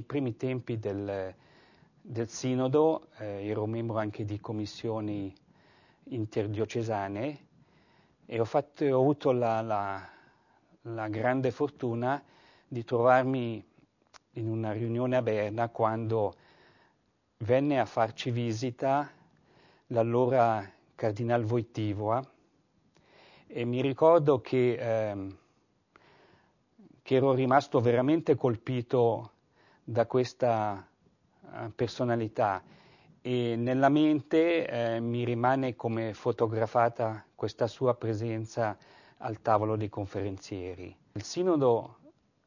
nei primi tempi del, del Sinodo eh, ero membro anche di commissioni interdiocesane e ho, fatto, ho avuto la, la, la, grande fortuna di trovarmi in una riunione a Berna quando venne a farci visita l'allora Cardinal Voitivoa e mi ricordo che, eh, che ero rimasto veramente colpito da questa eh, personalità e nella mente eh, mi rimane come fotografata questa sua presenza al tavolo dei conferenzieri. Il sinodo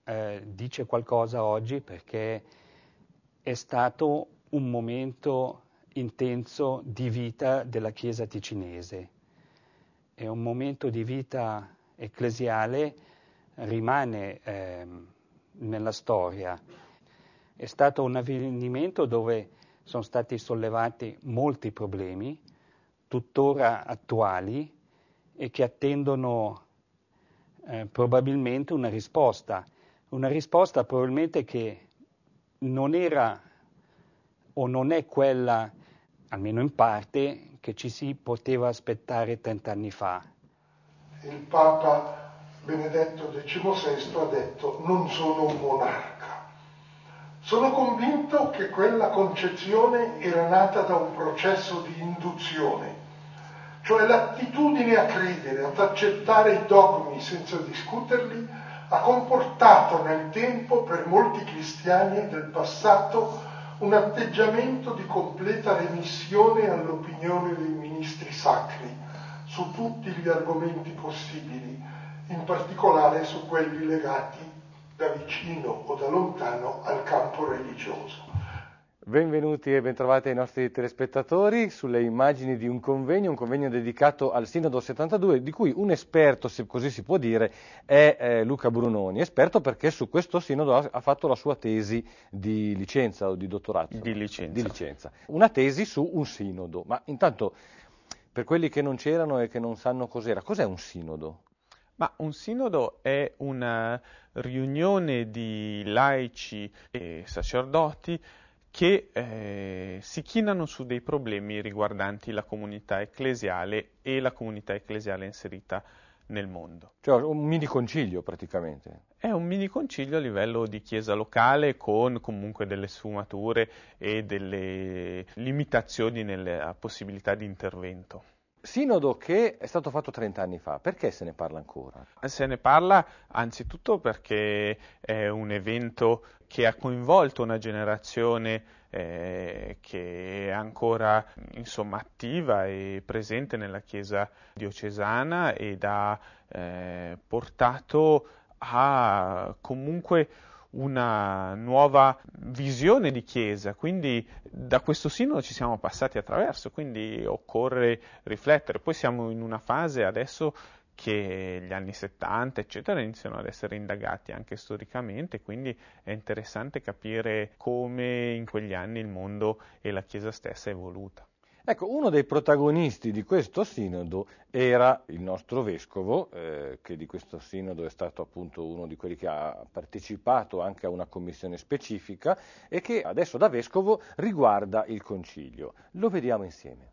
eh, dice qualcosa oggi perché è stato un momento intenso di vita della Chiesa ticinese. È un momento di vita ecclesiale, rimane eh, nella storia. È stato un avvenimento dove sono stati sollevati molti problemi, tuttora attuali, e che attendono eh, probabilmente una risposta. Una risposta probabilmente che non era o non è quella, almeno in parte, che ci si poteva aspettare trent'anni fa. Il Papa Benedetto XVI ha detto non sono un monarca sono convinto che quella concezione era nata da un processo di induzione, cioè l'attitudine a credere, ad accettare i dogmi senza discuterli, ha comportato nel tempo per molti cristiani del passato un atteggiamento di completa remissione all'opinione dei ministri sacri su tutti gli argomenti possibili, in particolare su quelli legati da vicino o da lontano al campo religioso. Benvenuti e bentrovati ai nostri telespettatori sulle immagini di un convegno, un convegno dedicato al Sinodo 72, di cui un esperto, se così si può dire, è eh, Luca Brunoni. Esperto perché su questo Sinodo ha, ha, fatto la sua tesi di licenza o di dottorato. Di licenza. Di licenza. Una tesi su un Sinodo. Ma intanto, per quelli che non c'erano e che non sanno cos'era, cos'è un Sinodo? Ma un sinodo è una riunione di laici e sacerdoti che eh, si chinano su dei problemi riguardanti la comunità ecclesiale e la comunità ecclesiale inserita nel mondo. Cioè un mini concilio praticamente. È un mini concilio a livello di chiesa locale con comunque delle sfumature e delle limitazioni nella possibilità di intervento. Sinodo che è stato fatto 30 anni fa, perché se ne parla ancora? Se ne parla anzitutto perché è un evento che ha coinvolto una generazione eh, che è ancora insomma, attiva e presente nella Chiesa diocesana ed ha eh, portato a comunque una nuova visione di Chiesa, quindi da questo sinodo ci siamo passati attraverso, quindi occorre riflettere. Poi siamo in una fase adesso che gli anni 70, eccetera, iniziano ad essere indagati anche storicamente, quindi è interessante capire come in quegli anni il mondo e la Chiesa stessa è evoluta. Ecco, uno dei protagonisti di questo sinodo era il nostro vescovo, eh, che di questo sinodo è stato appunto uno di quelli che ha partecipato anche a una commissione specifica e che adesso da vescovo riguarda il concilio. Lo vediamo insieme.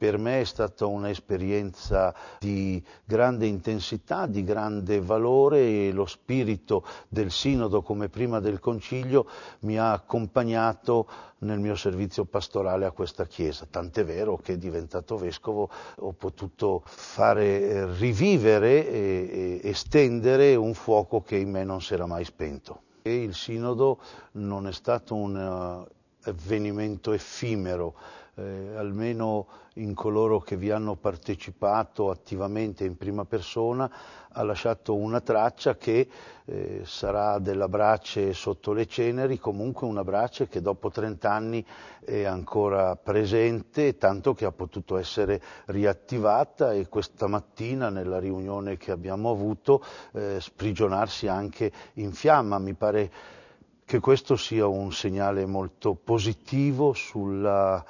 Per me è stata un'esperienza di grande intensità, di grande valore e lo spirito del sinodo come prima del concilio mi ha accompagnato nel mio servizio pastorale a questa chiesa, tant'è vero che diventato vescovo ho potuto fare eh, rivivere e, e estendere un fuoco che in me non si era mai spento. E il sinodo non è stato un eh, avvenimento effimero, eh, almeno in coloro che vi hanno partecipato attivamente in prima persona, ha lasciato una traccia che eh, sarà della brace sotto le ceneri, comunque una brace che dopo 30 anni è ancora presente, tanto che ha potuto essere riattivata e questa mattina nella riunione che abbiamo avuto eh, sprigionarsi anche in fiamma. Mi pare che questo sia un segnale molto positivo sulla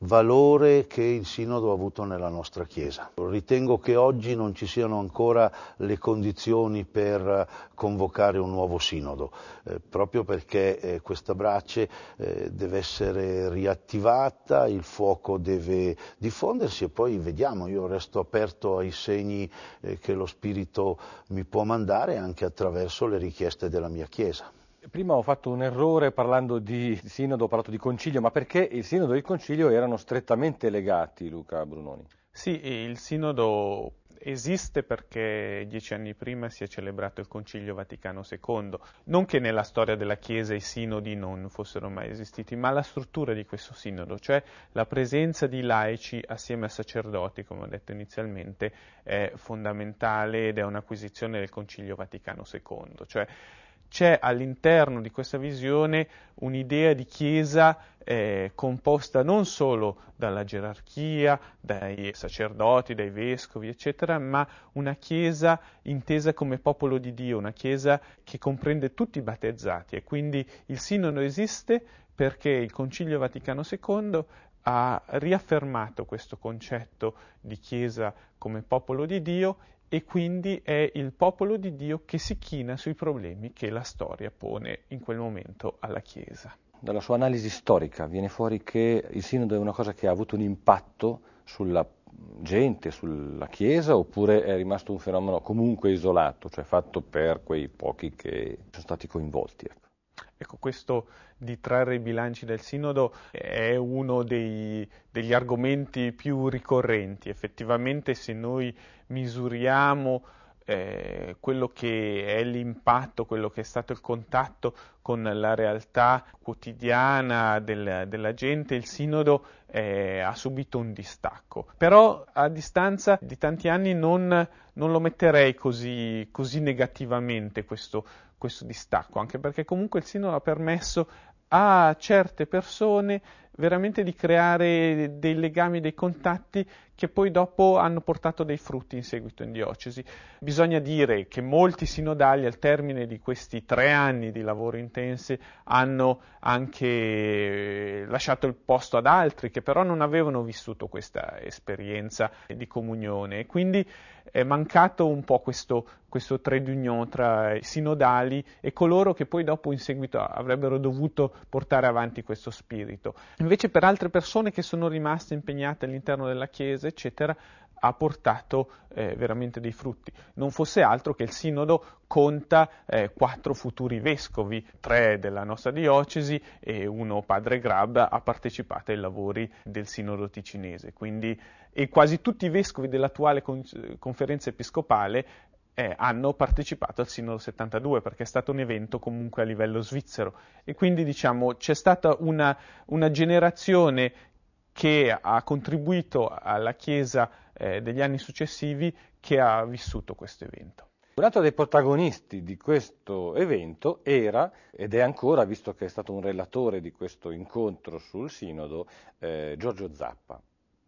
valore che il Sinodo ha avuto nella nostra Chiesa. Ritengo che oggi non ci siano ancora le condizioni per eh, convocare un nuovo Sinodo, eh, proprio perché eh, questa brace eh, deve essere riattivata, il fuoco deve diffondersi e poi vediamo, io resto aperto ai segni eh, che lo Spirito mi può mandare anche attraverso le richieste della mia Chiesa. Prima ho fatto un errore parlando di sinodo, ho parlato di concilio, ma perché il sinodo e il concilio erano strettamente legati, Luca Brunoni? Sì, il sinodo esiste perché dieci anni prima si è celebrato il Concilio Vaticano II. Non che nella storia della Chiesa i sinodi non fossero mai esistiti, ma la struttura di questo sinodo, cioè la presenza di laici assieme a sacerdoti, come ho detto inizialmente, è fondamentale ed è un'acquisizione del Concilio Vaticano II. Cioè c'è all'interno di questa visione un'idea di Chiesa eh, composta non solo dalla gerarchia, dai sacerdoti, dai vescovi, eccetera, ma una Chiesa intesa come popolo di Dio, una Chiesa che comprende tutti i battezzati e quindi il sinodo esiste perché il Concilio Vaticano II ha riaffermato questo concetto di Chiesa come popolo di Dio e quindi è il popolo di Dio che si china sui problemi che la storia pone in quel momento alla Chiesa. Dalla sua analisi storica viene fuori che il sinodo è una cosa che ha avuto un impatto sulla gente, sulla Chiesa, oppure è rimasto un fenomeno comunque isolato, cioè fatto per quei pochi che sono stati coinvolti. Ecco. Ecco, questo di trarre i bilanci del sinodo è uno dei, degli argomenti più ricorrenti. Effettivamente se noi misuriamo eh, quello che è l'impatto, quello che è stato il contatto con la realtà quotidiana del, della gente, il sinodo eh, ha subito un distacco. Però a distanza di tanti anni non, non lo metterei così, così negativamente questo questo distacco, anche perché comunque il sinodo ha permesso a certe persone veramente di creare dei legami, dei contatti che poi dopo hanno portato dei frutti in seguito in diocesi. Bisogna dire che molti sinodali al termine di questi tre anni di lavoro intensi hanno anche lasciato il posto ad altri che però non avevano vissuto questa esperienza di comunione e quindi è mancato un po' questo, questo trade union tra i sinodali e coloro che poi dopo in seguito avrebbero dovuto portare avanti questo spirito. Invece per altre persone che sono rimaste impegnate all'interno della Chiesa, eccetera, ha portato eh, veramente dei frutti. Non fosse altro che il sinodo conta eh, quattro futuri vescovi, tre della nostra diocesi e uno padre Grab ha partecipato ai lavori del sinodo ticinese. Quindi, e quasi tutti i vescovi dell'attuale con- conferenza episcopale eh, hanno partecipato al Sinodo 72 perché è stato un evento comunque a livello svizzero e quindi diciamo c'è stata una, una generazione che ha contribuito alla Chiesa eh, degli anni successivi che ha vissuto questo evento. Un altro dei protagonisti di questo evento era, ed è ancora, visto che è stato un relatore di questo incontro sul Sinodo, eh, Giorgio Zappa.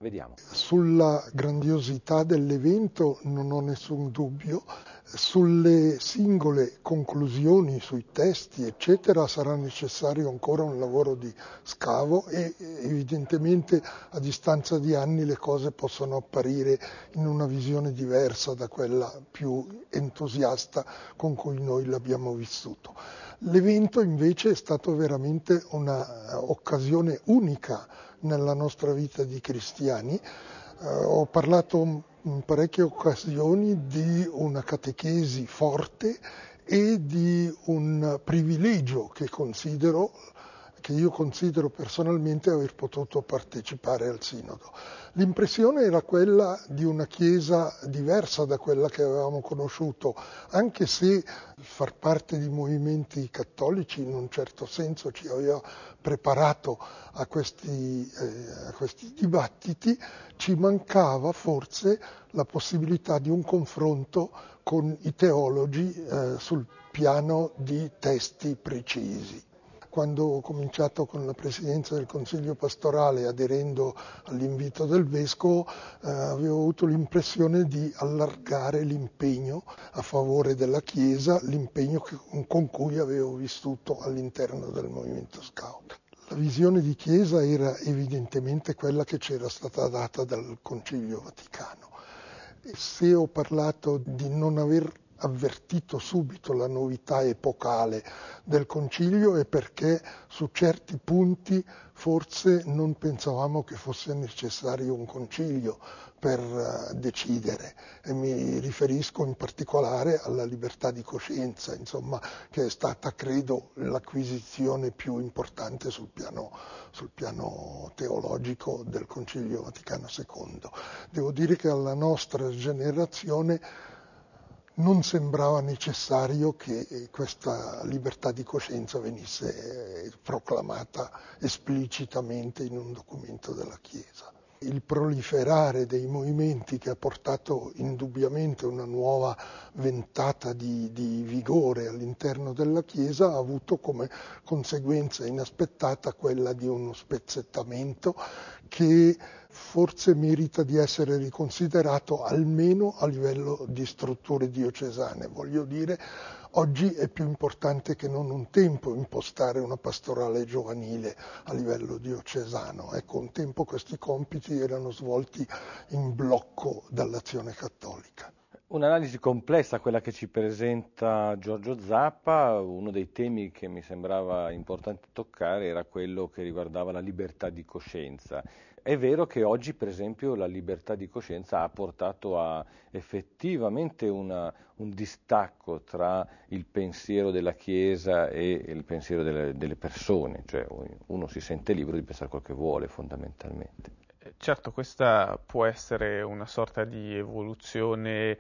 Vediamo. Sulla grandiosità dell'evento non ho nessun dubbio, sulle singole conclusioni, sui testi, eccetera, sarà necessario ancora un lavoro di scavo e evidentemente a distanza di anni le cose possono apparire in una visione diversa da quella più entusiasta con cui noi l'abbiamo vissuto. L'evento invece è stato veramente un'occasione eh, unica nella nostra vita di cristiani. Eh, ho parlato in parecchie occasioni di una catechesi forte e di un privilegio che considero che io considero personalmente aver potuto partecipare al sinodo. L'impressione era quella di una Chiesa diversa da quella che avevamo conosciuto, anche se far parte di movimenti cattolici in un certo senso ci aveva preparato a questi, eh, a questi dibattiti, ci mancava forse la possibilità di un confronto con i teologi eh, sul piano di testi precisi quando ho cominciato con la presidenza del Consiglio pastorale aderendo all'invito del Vescovo, eh, avevo avuto l'impressione di allargare l'impegno a favore della Chiesa, l'impegno che, con cui avevo vissuto all'interno del movimento scout. La visione di Chiesa era evidentemente quella che c'era stata data dal Concilio Vaticano. E se ho parlato di non aver avvertito subito la novità epocale del concilio e perché su certi punti forse non pensavamo che fosse necessario un concilio per eh, decidere e mi riferisco in particolare alla libertà di coscienza, insomma, che è stata credo l'acquisizione più importante sul piano, sul piano teologico del Concilio Vaticano II. Devo dire che alla nostra generazione non sembrava necessario che questa libertà di coscienza venisse eh, proclamata esplicitamente in un documento della Chiesa. Il proliferare dei movimenti che ha portato indubbiamente una nuova ventata di, di vigore all'interno della Chiesa ha avuto come conseguenza inaspettata quella di uno spezzettamento che forse merita di essere riconsiderato almeno a livello di strutture diocesane. Voglio dire, oggi è più importante che non un tempo impostare una pastorale giovanile a livello diocesano. Ecco, un tempo questi compiti erano svolti in blocco dall'azione cattolica. Un'analisi complessa quella che ci presenta Giorgio Zappa, uno dei temi che mi sembrava importante toccare era quello che riguardava la libertà di coscienza. È vero che oggi, per esempio, la libertà di coscienza ha portato a effettivamente una, un distacco tra il pensiero della Chiesa e il pensiero delle, delle persone, cioè uno si sente libero di pensare quel che vuole fondamentalmente. Eh, certo, questa può essere una sorta di evoluzione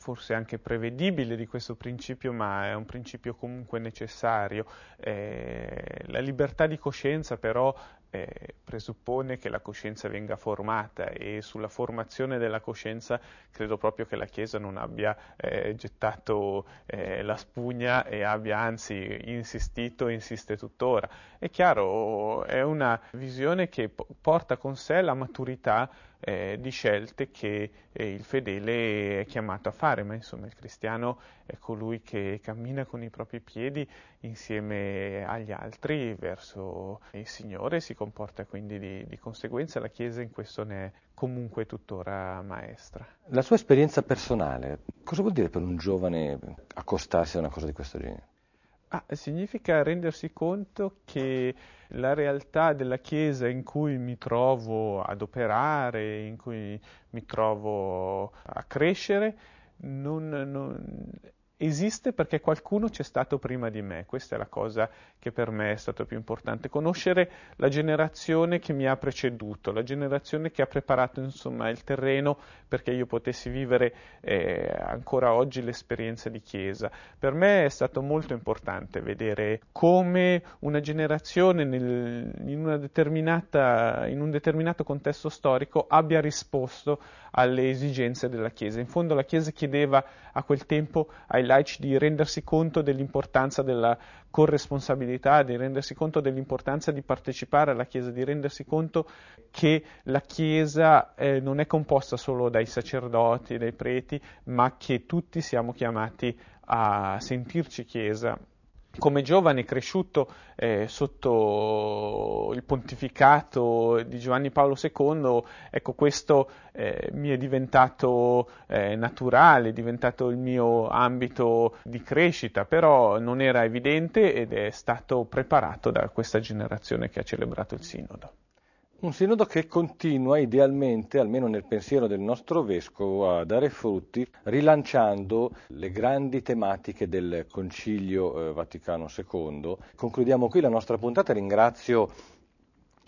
forse anche prevedibile di questo principio, ma è un principio comunque necessario. Eh, la libertà di coscienza però eh, presuppone che la coscienza venga formata e sulla formazione della coscienza credo proprio che la Chiesa non abbia eh, gettato eh, la spugna e abbia anzi insistito e insiste tuttora. È chiaro, è una visione che po- porta con sé la maturità eh, di scelte che eh, il fedele è chiamato a fare, ma insomma il cristiano è colui che cammina con i propri piedi insieme agli altri verso il Signore, si comporta quindi di, di conseguenza la Chiesa in questo ne è comunque tuttora maestra. La sua esperienza personale, cosa vuol dire per un giovane accostarsi a una cosa di questo genere? Ah, significa rendersi conto che la realtà della Chiesa in cui mi trovo ad operare, in cui mi trovo a crescere, non, non, esiste perché qualcuno c'è stato prima di me, questa è la cosa che per me è stata più importante, conoscere la generazione che mi ha preceduto, la generazione che ha preparato insomma, il terreno perché io potessi vivere eh, ancora oggi l'esperienza di Chiesa. Per me è stato molto importante vedere come una generazione nel, in, una in un determinato contesto storico abbia risposto alle esigenze della Chiesa. In fondo la Chiesa chiedeva a quel tempo ai laici di rendersi conto dell'importanza della corresponsabilità, di rendersi conto dell'importanza di partecipare alla Chiesa, di rendersi conto che la Chiesa eh, non è composta solo dai sacerdoti, dai preti, ma che tutti siamo chiamati a sentirci Chiesa come giovane cresciuto eh, sotto il pontificato di Giovanni Paolo II, ecco questo eh, mi è diventato eh, naturale, è diventato il mio ambito di crescita, però non era evidente ed è stato preparato da questa generazione che ha celebrato il sinodo. Un sinodo che continua idealmente, almeno nel pensiero del nostro vescovo, a dare frutti, rilanciando le grandi tematiche del Concilio eh, Vaticano II. Concludiamo qui la nostra puntata, ringrazio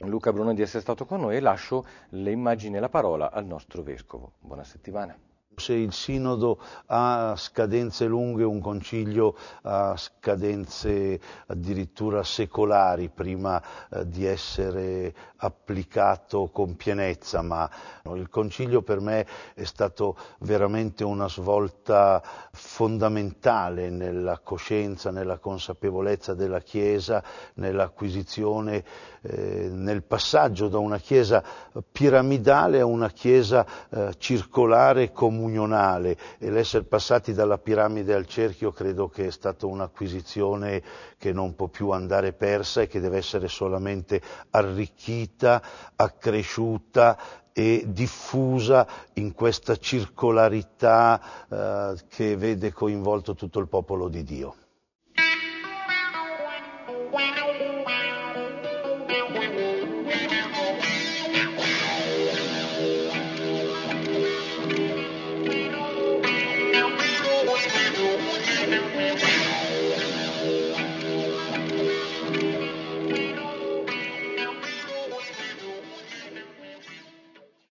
Luca Bruno di essere stato con noi e lascio le immagini e la parola al nostro vescovo. Buona settimana se il sinodo ha scadenze lunghe, un concilio ha scadenze addirittura secolari prima eh, di essere applicato con pienezza, ma il concilio per me è stato veramente una svolta fondamentale nella coscienza, nella consapevolezza della Chiesa, nell'acquisizione, eh, nel passaggio da una Chiesa piramidale a una Chiesa eh, circolare comunitaria comunionale e l'essere passati dalla piramide al cerchio credo che è stata un'acquisizione che non può più andare persa e che deve essere solamente arricchita, accresciuta e diffusa in questa circolarità eh, che vede coinvolto tutto il popolo di Dio.